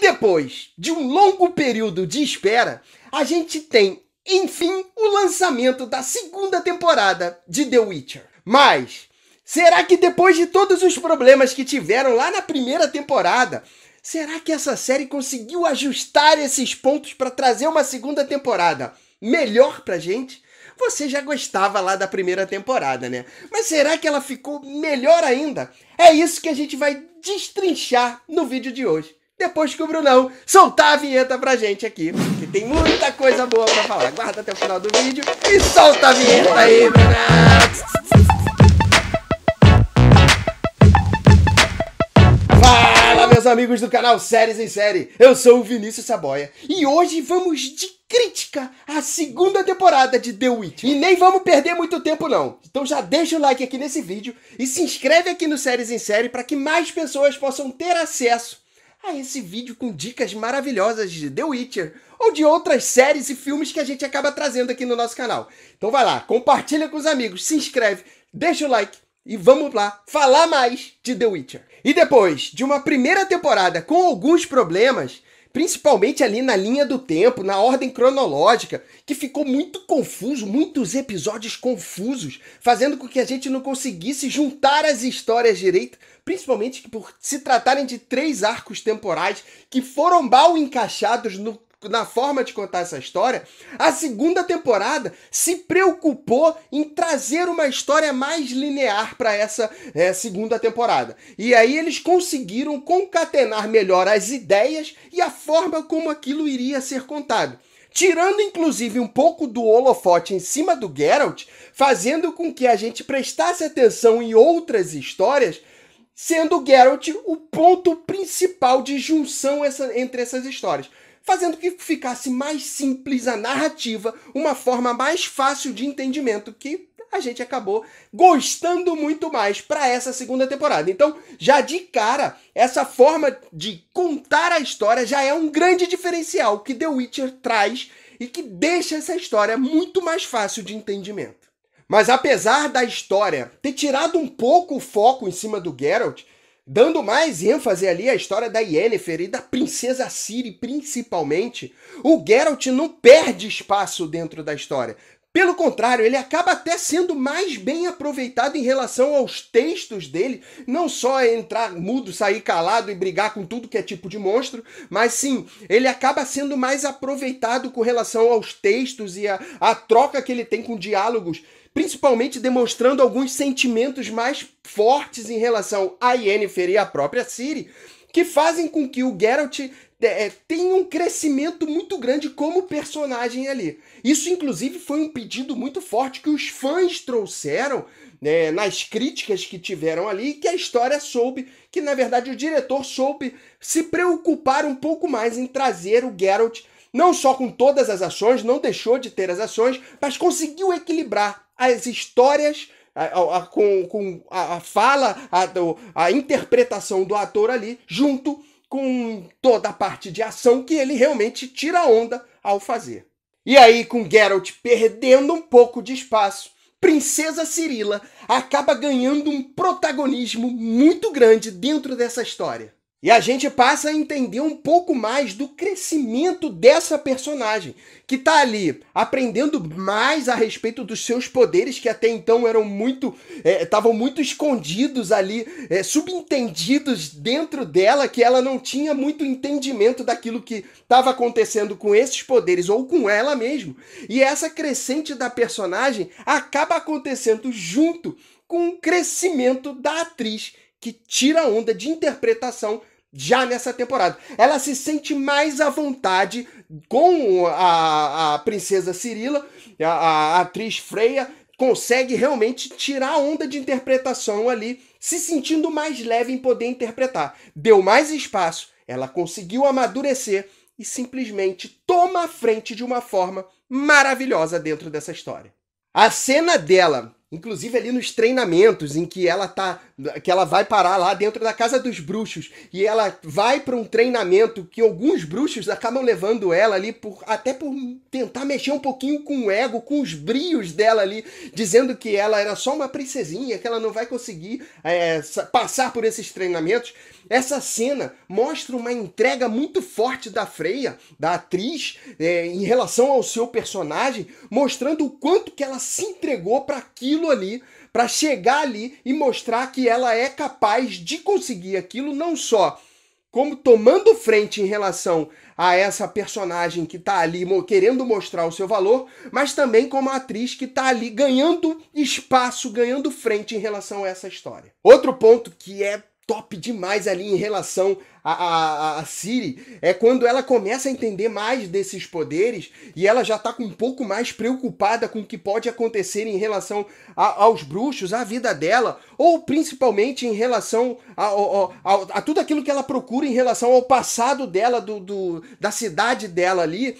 E depois de um longo período de espera, a gente tem, enfim, o lançamento da segunda temporada de The Witcher. Mas será que depois de todos os problemas que tiveram lá na primeira temporada, será que essa série conseguiu ajustar esses pontos para trazer uma segunda temporada melhor pra gente? Você já gostava lá da primeira temporada, né? Mas será que ela ficou melhor ainda? É isso que a gente vai destrinchar no vídeo de hoje depois que o Brunão soltar a vinheta pra gente aqui, que tem muita coisa boa pra falar. Guarda até o final do vídeo e solta a vinheta aí, Brunão! Fala, meus amigos do canal Séries em Série, eu sou o Vinícius Saboia e hoje vamos de crítica à segunda temporada de The Witch. E nem vamos perder muito tempo não. Então já deixa o like aqui nesse vídeo e se inscreve aqui no Séries em Série para que mais pessoas possam ter acesso a esse vídeo com dicas maravilhosas de The Witcher ou de outras séries e filmes que a gente acaba trazendo aqui no nosso canal. Então vai lá, compartilha com os amigos, se inscreve, deixa o like e vamos lá falar mais de The Witcher. E depois de uma primeira temporada com alguns problemas, principalmente ali na linha do tempo, na ordem cronológica, que ficou muito confuso, muitos episódios confusos, fazendo com que a gente não conseguisse juntar as histórias direito, principalmente por se tratarem de três arcos temporais que foram mal encaixados no na forma de contar essa história, a segunda temporada se preocupou em trazer uma história mais linear para essa é, segunda temporada. E aí eles conseguiram concatenar melhor as ideias e a forma como aquilo iria ser contado tirando inclusive um pouco do holofote em cima do Geralt, fazendo com que a gente prestasse atenção em outras histórias, sendo Geralt o ponto principal de junção essa, entre essas histórias fazendo que ficasse mais simples a narrativa, uma forma mais fácil de entendimento que a gente acabou gostando muito mais para essa segunda temporada. Então, já de cara, essa forma de contar a história já é um grande diferencial que The Witcher traz e que deixa essa história muito mais fácil de entendimento. Mas apesar da história ter tirado um pouco o foco em cima do Geralt, dando mais ênfase ali à história da Yennefer e da princesa Ciri principalmente, o Geralt não perde espaço dentro da história. Pelo contrário, ele acaba até sendo mais bem aproveitado em relação aos textos dele, não só entrar mudo, sair calado e brigar com tudo que é tipo de monstro, mas sim, ele acaba sendo mais aproveitado com relação aos textos e a, a troca que ele tem com diálogos principalmente demonstrando alguns sentimentos mais fortes em relação a Yennefer e a própria Ciri, que fazem com que o Geralt é, é, tenha um crescimento muito grande como personagem ali. Isso, inclusive, foi um pedido muito forte que os fãs trouxeram né, nas críticas que tiveram ali, que a história soube, que na verdade o diretor soube se preocupar um pouco mais em trazer o Geralt não só com todas as ações, não deixou de ter as ações, mas conseguiu equilibrar as histórias a, a, com, com a, a fala, a, interpretação do ator ali, junto com toda a parte de ação que ele realmente tira onda ao fazer. E aí, com Geralt perdendo um pouco de espaço, Princesa Cirila acaba ganhando um protagonismo muito grande dentro dessa história. E a gente passa a entender um pouco mais do crescimento dessa personagem, que está ali aprendendo mais a respeito dos seus poderes, que até então eram muito. É, estavam é, muito escondidos ali, é, subentendidos dentro dela, que ela não tinha muito entendimento daquilo que estava acontecendo com esses poderes ou com ela mesma. E essa crescente da personagem acaba acontecendo junto com o crescimento da atriz que tira onda de interpretação já nessa temporada. Ela se sente mais à vontade com a, a princesa Cirila, a, a atriz Freya, consegue realmente tirar a onda de interpretação ali, se sentindo mais leve em poder interpretar. Deu mais espaço, ela conseguiu amadurecer e simplesmente toma a frente de uma forma maravilhosa dentro dessa história. A cena dela, inclusive ali nos treinamentos em que ela tá que ela vai parar lá dentro da casa dos bruxos e ela vai para um treinamento que alguns bruxos acabam levando ela ali por até por tentar mexer um pouquinho com o ego, com os brios dela ali, dizendo que ela era só uma princesinha, que ela não vai conseguir é, passar por esses treinamentos. Essa cena mostra uma entrega muito forte da Freya, da atriz, é, em relação ao seu personagem, mostrando o quanto que ela se entregou para aquilo ali para chegar ali e mostrar que ela é capaz de conseguir aquilo não só como tomando frente em relação a essa personagem que está ali querendo mostrar o seu valor, mas também como atriz que está ali ganhando espaço, ganhando frente em relação a essa história. Outro ponto que é top demais ali em relação a, a, a Siri é quando ela começa a entender mais desses poderes e ela já está um pouco mais preocupada com o que pode acontecer em relação a, aos bruxos, à vida dela, ou principalmente em relação a, a, tudo aquilo que ela procura em relação ao passado dela, do, do da cidade dela ali.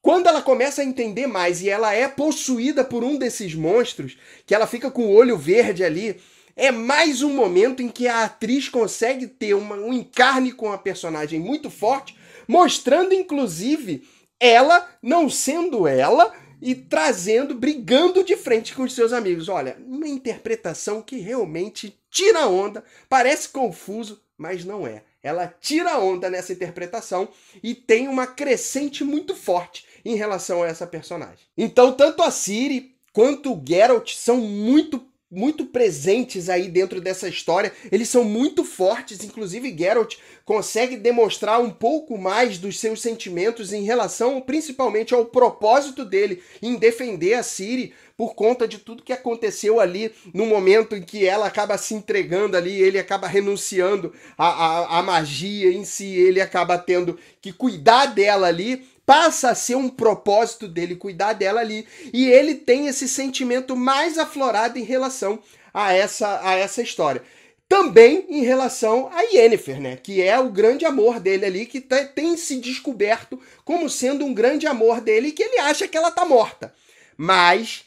Quando ela começa a entender mais e ela é possuída por um desses monstros, que ela fica com o olho verde ali, é mais um momento em que a atriz consegue ter uma, um encarne com a personagem muito forte, mostrando inclusive ela não sendo ela e trazendo, brigando de frente com os seus amigos. Olha, uma interpretação que realmente tira onda, parece confuso, mas não é. Ela tira onda nessa interpretação e tem uma crescente muito forte em relação a essa personagem. Então, tanto a Siri quanto o Geralt são muito muito presentes aí dentro dessa história. Eles são muito fortes, inclusive Geralt consegue demonstrar um pouco mais dos seus sentimentos em relação principalmente ao propósito dele em defender a Ciri por conta de tudo que aconteceu ali no momento em que ela acaba se entregando ali, ele acaba renunciando à, a magia em si, ele acaba tendo que cuidar dela ali passa a ser um propósito dele cuidar dela ali, e ele tem esse sentimento mais aflorado em relação a essa, a essa história. Também em relação a Yennefer, né? Que é o grande amor dele ali, que tá, tem se descoberto como sendo um grande amor dele e que ele acha que ela tá morta. Mas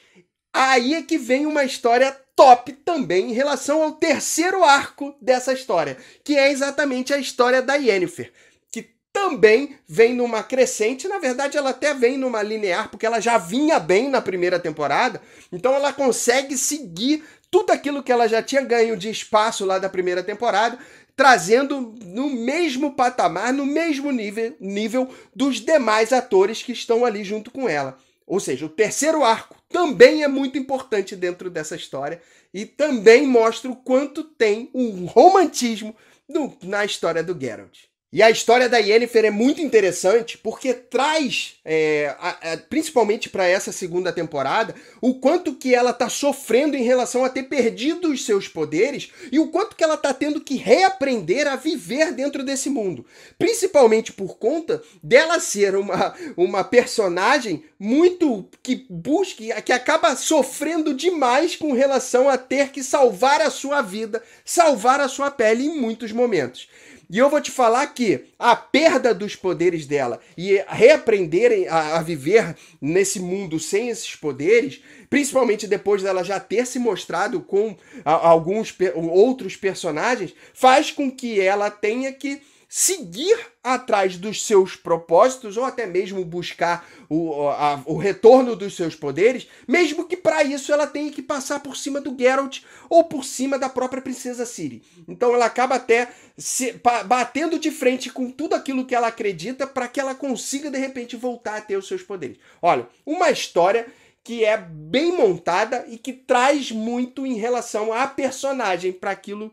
aí é que vem uma história top também em relação ao terceiro arco dessa história, que é exatamente a história da Yennefer também vem numa crescente, na verdade ela até vem numa linear, porque ela já vinha bem na primeira temporada, então ela consegue seguir tudo aquilo que ela já tinha ganho de espaço lá da primeira temporada, trazendo no mesmo patamar, no mesmo nível, nível dos demais atores que estão ali junto com ela. Ou seja, o terceiro arco também é muito importante dentro dessa história e também mostra o quanto tem um romantismo no, na história do Geralt. E a história da Yennefer é muito interessante porque traz, é, a, a, principalmente para essa segunda temporada, o quanto que ela está sofrendo em relação a ter perdido os seus poderes e o quanto que ela está tendo que reaprender a viver dentro desse mundo. Principalmente por conta dela ser uma, uma personagem muito que busca, que acaba sofrendo demais com relação a ter que salvar a sua vida, salvar a sua pele em muitos momentos. E eu vou te falar que a perda dos poderes dela e reaprenderem a, a viver nesse mundo sem esses poderes, principalmente depois dela já ter se mostrado com a, alguns outros personagens, faz com que ela tenha que seguir atrás dos seus propósitos ou até mesmo buscar o, a, o retorno dos seus poderes, mesmo que para isso ela tenha que passar por cima do Geralt ou por cima da própria princesa Ciri. Então ela acaba até se, batendo de frente com tudo aquilo que ela acredita para que ela consiga de repente voltar a ter os seus poderes. Olha, uma história que é bem montada e que traz muito em relação à personagem para aquilo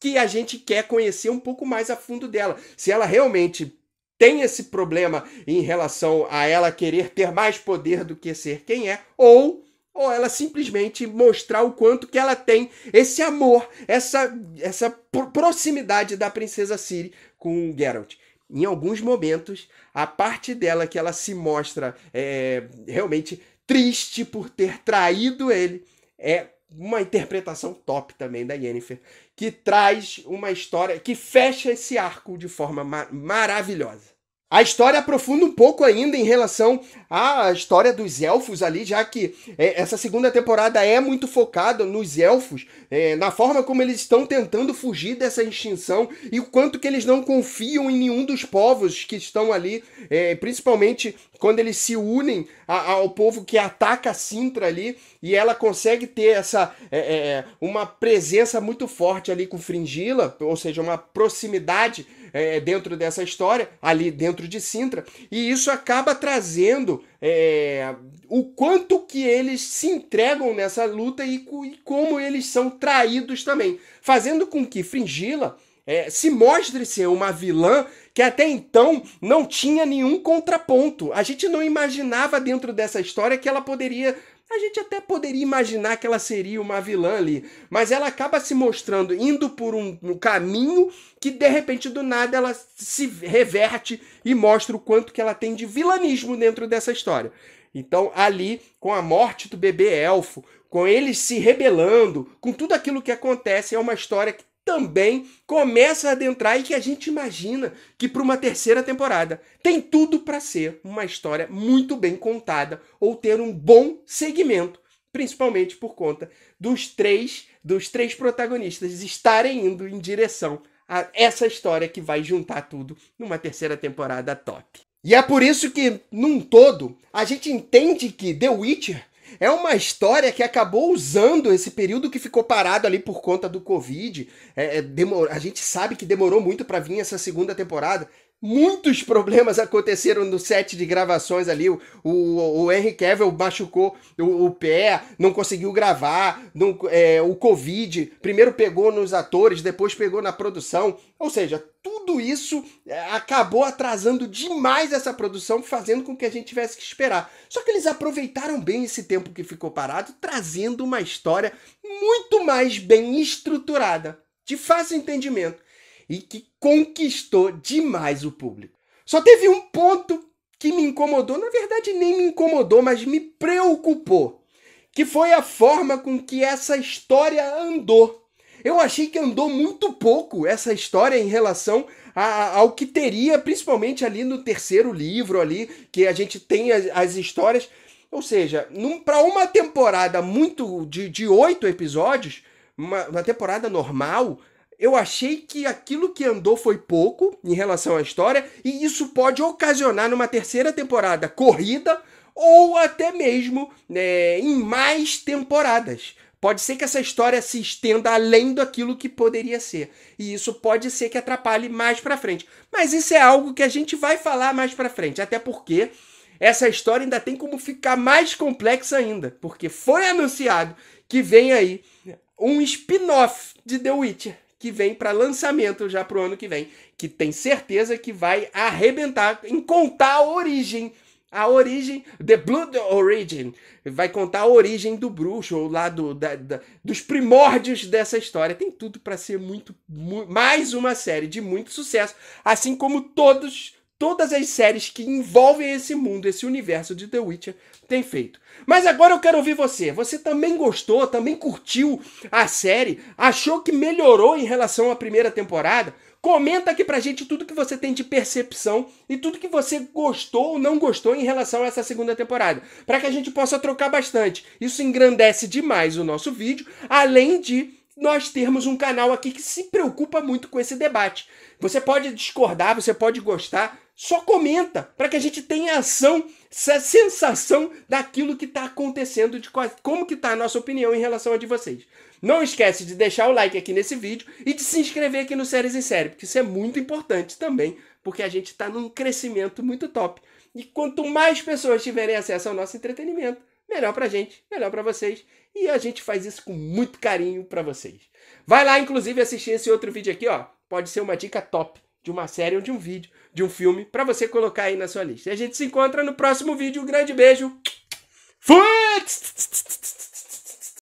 que a gente quer conhecer um pouco mais a fundo dela. Se ela realmente tem esse problema em relação a ela querer ter mais poder do que ser quem é, ou ou ela simplesmente mostrar o quanto que ela tem esse amor, essa essa proximidade da princesa Ciri com Geralt em alguns momentos, a parte dela que ela se mostra é, realmente triste por ter traído ele é uma interpretação top também da Yennefer, que traz uma história que fecha esse arco de forma mar maravilhosa. A história aprofunda um pouco ainda em relação à história dos elfos ali, já que é, essa segunda temporada é muito focada nos elfos, é, na forma como eles estão tentando fugir dessa extinção e o quanto que eles não confiam em nenhum dos povos que estão ali, é, principalmente quando eles se unem a, ao povo que ataca a Sintra ali e ela consegue ter essa é, é, é, uma presença muito forte ali com Fringila, ou seja, uma proximidade é, é, dentro dessa história, ali dentro de Sintra, e isso acaba trazendo é, o quanto que eles se entregam nessa luta e, e como eles são traídos também, fazendo com que Fringila é, se mostre ser uma vilã que até então não tinha nenhum contraponto. A gente não imaginava dentro dessa história que ela poderia a gente até poderia imaginar que ela seria uma vilã ali, mas ela acaba se mostrando indo por um, um, caminho que de repente do nada ela se reverte e mostra o quanto que ela tem de vilanismo dentro dessa história. Então, ali, com a morte do bebê elfo, com eles se rebelando, com tudo aquilo que acontece, é uma história que também começa a adentrar e que a gente imagina que para uma terceira temporada tem tudo para ser uma história muito bem contada ou ter um bom segmento, principalmente por conta dos três dos três protagonistas estarem indo em direção a essa história que vai juntar tudo numa terceira temporada top. E é por isso que, num todo, a gente entende que The Witcher é uma história que acabou usando esse período que ficou parado ali por conta do Covid. É, é, demor... A gente sabe que demorou muito para vir essa segunda temporada. Muitos problemas aconteceram no set de gravações ali. O, o, o Henry Cavill machucou o, o pé, não conseguiu gravar. Não, é, o Covid primeiro pegou nos atores, depois pegou na produção. Ou seja, tudo isso é, acabou atrasando demais essa produção, fazendo com que a gente tivesse que esperar. Só que eles aproveitaram bem esse tempo que ficou parado, trazendo uma história muito mais bem estruturada, de fácil entendimento e que conquistou demais o público. Só teve um ponto que me incomodou, na verdade nem me incomodou, mas me preocupou, que foi a forma com que essa história andou. Eu achei que andou muito pouco essa história em relação a, ao que teria, principalmente ali no terceiro livro ali, que a gente tem as, as histórias. Ou seja, para uma temporada muito de, de oito episódios, uma, uma temporada normal, eu achei que aquilo que andou foi pouco em relação à história, e isso pode ocasionar numa terceira temporada corrida ou até mesmo né, em mais temporadas. Pode ser que essa história se estenda além daquilo que poderia ser. E isso pode ser que atrapalhe mais para frente. Mas isso é algo que a gente vai falar mais para frente, até porque essa história ainda tem como ficar mais complexa ainda, porque foi anunciado que vem aí um spin-off de The Witcher, que vem para lançamento já para o ano que vem, que tem certeza que vai arrebentar em contar a origem. A origem, The Blood Origin, vai contar a origem do bruxo, ou lá do, da, da, dos primórdios dessa história. Tem tudo para ser muito, muito, mais uma série de muito sucesso, assim como todos todas as séries que envolvem esse mundo, esse universo de The Witcher tem feito. Mas agora eu quero ouvir você. Você também gostou, também curtiu a série? Achou que melhorou em relação à primeira temporada? Comenta aqui pra gente tudo que você tem de percepção e tudo que você gostou ou não gostou em relação a essa segunda temporada, para que a gente possa trocar bastante. Isso engrandece demais o nosso vídeo, além de nós termos um canal aqui que se preocupa muito com esse debate. Você pode discordar, você pode gostar, só comenta para que a gente tenha ação, essa sensação daquilo que está acontecendo, de como que está a nossa opinião em relação a de vocês. Não esquece de deixar o like aqui nesse vídeo e de se inscrever aqui no Séries em Série, porque isso é muito importante também, porque a gente está num crescimento muito top. E quanto mais pessoas tiverem acesso ao nosso entretenimento, melhor para a gente, melhor para vocês. E a gente faz isso com muito carinho para vocês. Vai lá, inclusive, assistir esse outro vídeo aqui, ó. Pode ser uma dica top de uma série ou de um vídeo de um filme para você colocar aí na sua lista. E a gente se encontra no próximo vídeo. Um grande beijo. Fui!